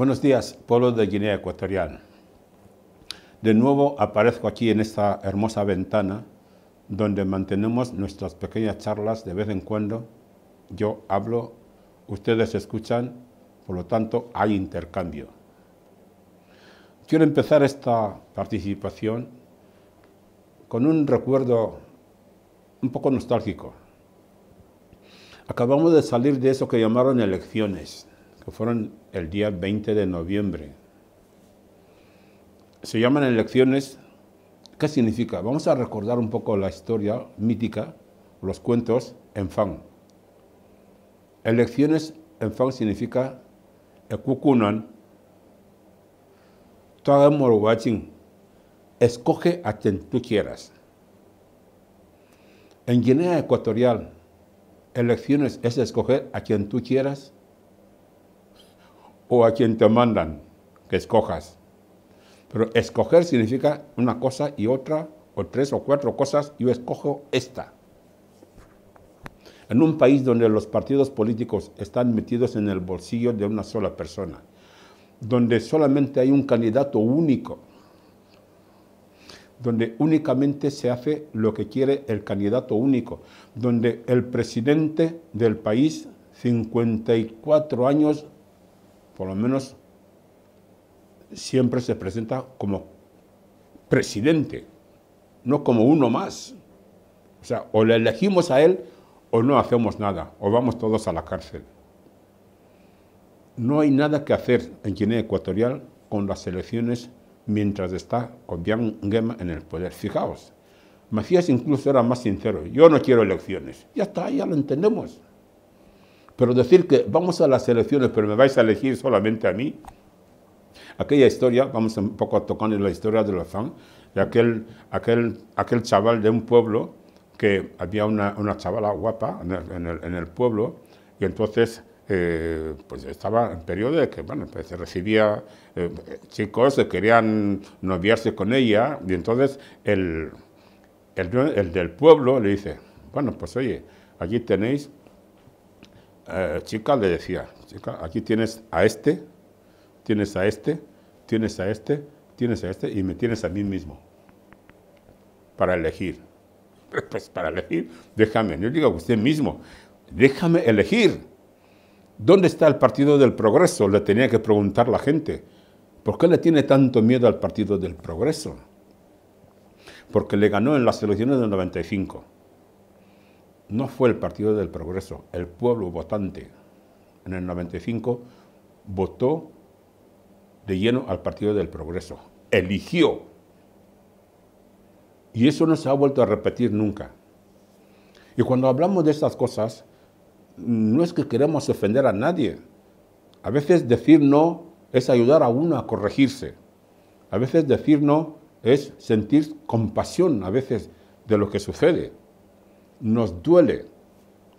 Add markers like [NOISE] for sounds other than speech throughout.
Buenos días, pueblo de Guinea Ecuatorial. De nuevo aparezco aquí en esta hermosa ventana donde mantenemos nuestras pequeñas charlas de vez en cuando. Yo hablo, ustedes escuchan, por lo tanto hay intercambio. Quiero empezar esta participación con un recuerdo un poco nostálgico. Acabamos de salir de eso que llamaron elecciones fueron el día 20 de noviembre. Se llaman elecciones. ¿Qué significa? Vamos a recordar un poco la historia mítica, los cuentos en fang. Elecciones en fang significa Ekukunan. Escoge a quien tú quieras. En Guinea Ecuatorial, elecciones es escoger a quien tú quieras o a quien te mandan que escojas. Pero escoger significa una cosa y otra, o tres o cuatro cosas, yo escojo esta. En un país donde los partidos políticos están metidos en el bolsillo de una sola persona, donde solamente hay un candidato único, donde únicamente se hace lo que quiere el candidato único, donde el presidente del país, 54 años, por lo menos siempre se presenta como presidente, no como uno más. O sea, o le elegimos a él o no hacemos nada, o vamos todos a la cárcel. No hay nada que hacer en Guinea Ecuatorial con las elecciones mientras está Obiang en el poder. Fijaos, Macías incluso era más sincero, yo no quiero elecciones. Ya está, ya lo entendemos. Pero decir que vamos a las elecciones, pero me vais a elegir solamente a mí, aquella historia, vamos un poco a tocar en la historia de la de aquel, aquel, aquel chaval de un pueblo, que había una, una chavala guapa en el, en el, pueblo, y entonces eh, pues estaba en periodo de que bueno, pues recibía eh, chicos que querían noviarse con ella, y entonces el, el, el del pueblo le dice, bueno, pues oye, allí tenéis eh, chica le decía, chica, aquí tienes a este, tienes a este, tienes a este, tienes a este y me tienes a mí mismo para elegir. [LAUGHS] Pues para elegir, déjame, yo digo usted mismo, déjame elegir. ¿Dónde está el Partido del Progreso? Le tenía que preguntar la gente. ¿Por qué le tiene tanto miedo al Partido del Progreso? Porque le ganó en las elecciones del 95 no fue el Partido del Progreso, el pueblo votante en el 95 votó de lleno al Partido del Progreso, eligió. Y eso no se ha vuelto a repetir nunca. Y cuando hablamos de estas cosas, mm, no es que queremos ofender a nadie. A veces decir no es ayudar a uno a corregirse. A veces decir no es sentir compasión a veces de lo que sucede nos duele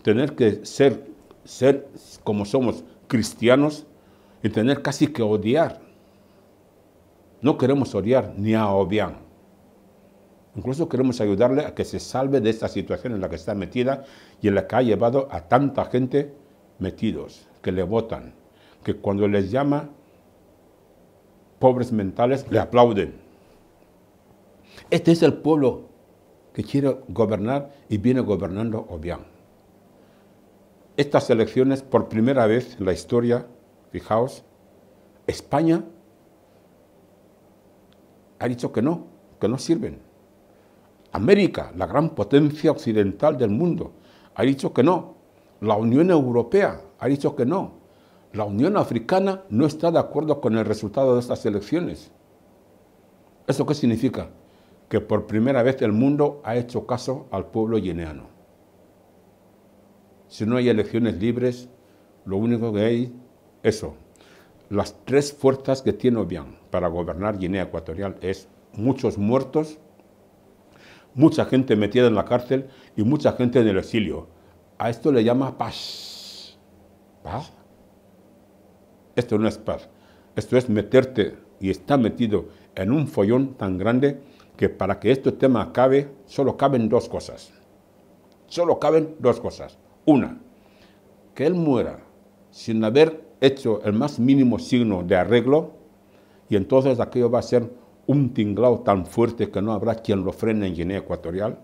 tener que ser, ser como somos cristianos y tener casi que odiar. No queremos odiar ni a odiar. Incluso queremos ayudarle a que se salve de esta situación en la que está metida y en la que ha llevado a tanta gente metidos, que le votan, que cuando les llama pobres mentales le aplauden. Este es el pueblo que quiere gobernar y viene gobernando bien Estas elecciones, por primera vez en la historia, fijaos, España ha dicho que no, que no sirven. América, la gran potencia occidental del mundo, ha dicho que no. La Unión Europea ha dicho que no. La Unión Africana no está de acuerdo con el resultado de estas elecciones. ¿Eso qué significa? que por primera vez el mundo ha hecho caso al pueblo guineano. Si no hay elecciones libres, lo único que hay eso. Las tres fuerzas que tiene Obiang para gobernar Guinea Ecuatorial es muchos muertos, mucha gente metida en la cárcel y mucha gente en el exilio. A esto le llama paz. ¿Paz? Esto no es paz. Esto es meterte y está metido en un follón tan grande que para que este tema acabe solo caben dos cosas. Solo caben dos cosas. Una, que él muera sin haber hecho el más mínimo signo de arreglo y entonces aquello va a ser un tinglao tan fuerte que no habrá quien lo frene en Guinea Ecuatorial.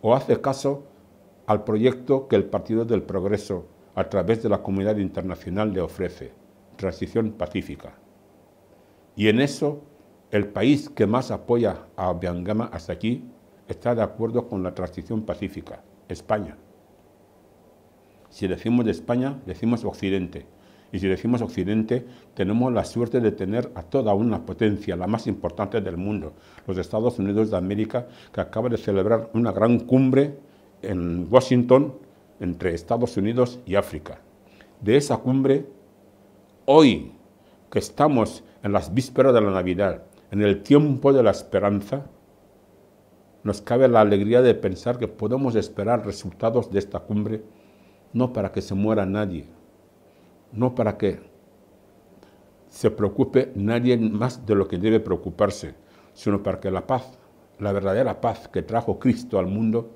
O hace caso al proyecto que el Partido del Progreso a través de la comunidad internacional le ofrece, transición pacífica. Y en eso el país que más apoya a Biangama hasta aquí está de acuerdo con la transición pacífica, España. Si decimos de España, decimos Occidente. Y si decimos Occidente, tenemos la suerte de tener a toda una potencia, la más importante del mundo, los Estados Unidos de América, que acaba de celebrar una gran cumbre en Washington entre Estados Unidos y África. De esa cumbre, hoy que estamos en las vísperas de la Navidad, en el tiempo de la esperanza, nos cabe la alegría de pensar que podemos esperar resultados de esta cumbre, no para que se muera nadie, no para que se preocupe nadie más de lo que debe preocuparse, sino para que la paz, la verdadera paz que trajo Cristo al mundo,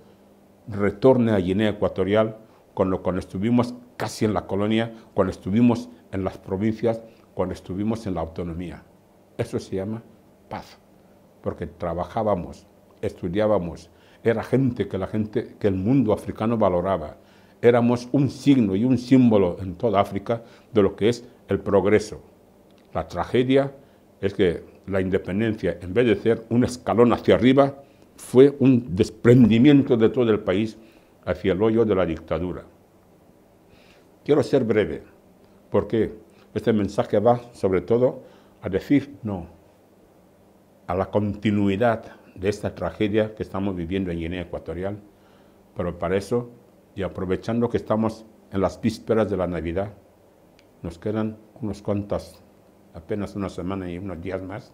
retorne a Guinea Ecuatorial cuando, cuando estuvimos casi en la colonia, cuando estuvimos en las provincias, cuando estuvimos en la autonomía. Eso se llama paz, porque trabajábamos, estudiábamos, era gente que la gente que el mundo africano valoraba. Éramos un signo y un símbolo en toda África de lo que es el progreso. La tragedia es que la independencia, en vez de ser un escalón hacia arriba, fue un desprendimiento de todo el país hacia el hoyo de la dictadura. Quiero ser breve, porque este mensaje va sobre todo a decir no a la continuidad de esta tragedia que estamos viviendo en Guinea Ecuatorial, pero para eso, y aprovechando que estamos en las vísperas de la Navidad, nos quedan unos cuantos, apenas una semana y unos días más,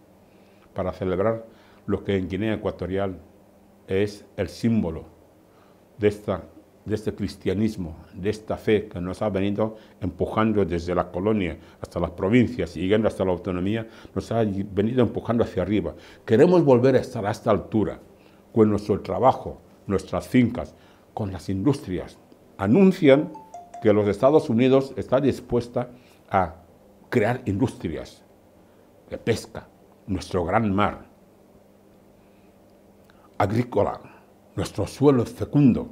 para celebrar lo que en Guinea Ecuatorial es el símbolo de esta de este cristianismo, de esta fe que nos ha venido empujando desde la colonia hasta las provincias y llegando hasta la autonomía, nos ha venido empujando hacia arriba. Queremos volver a estar a esta altura, con nuestro trabajo, nuestras fincas, con las industrias. Anuncian que los Estados Unidos está dispuesta a crear industrias de pesca, nuestro gran mar, agrícola, nuestro suelo fecundo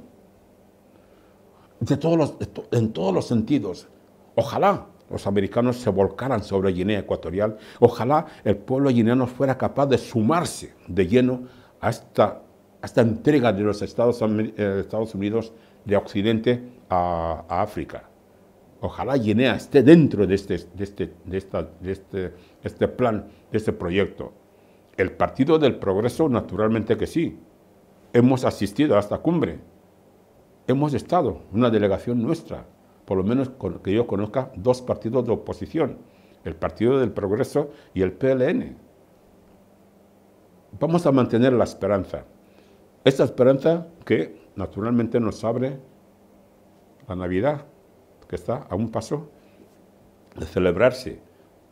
todos en todos los sentidos. Ojalá los americanos se volcaran sobre Guinea Ecuatorial, ojalá el pueblo guineano fuera capaz de sumarse de lleno a esta, entrega de los Estados, eh, Unidos de Occidente a, África. Ojalá Guinea esté dentro este, este, de este, este plan, de este proyecto. El Partido del Progreso, naturalmente que sí. Hemos asistido a esta cumbre hemos estado, una delegación nuestra, por lo menos que yo conozca, dos partidos de oposición, el Partido del Progreso y el PLN. Vamos a mantener la esperanza. Esta esperanza que naturalmente nos abre la Navidad, que está a un paso de celebrarse,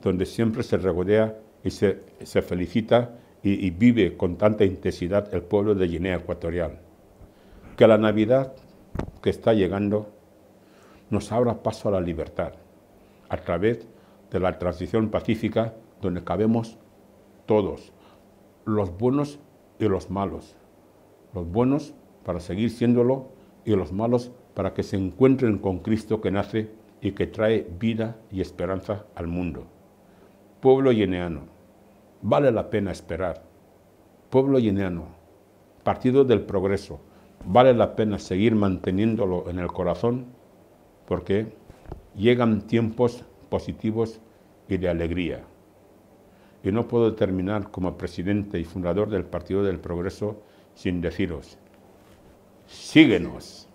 donde siempre se regodea y se, se felicita y, y vive con tanta intensidad el pueblo de Guinea Ecuatorial. Que la Navidad que está llegando nos abra paso a la libertad a través de la transición pacífica donde cabemos todos, los buenos y los malos, los buenos para seguir siéndolo y los malos para que se encuentren con Cristo que nace y que trae vida y esperanza al mundo. Pueblo yeneano, vale la pena esperar. Pueblo yeneano, Partido del Progreso, vale la pena seguir manteniéndolo en el corazón porque llegan tiempos positivos y de alegría. Y no puedo terminar como presidente y fundador del Partido del Progreso sin deciros, síguenos.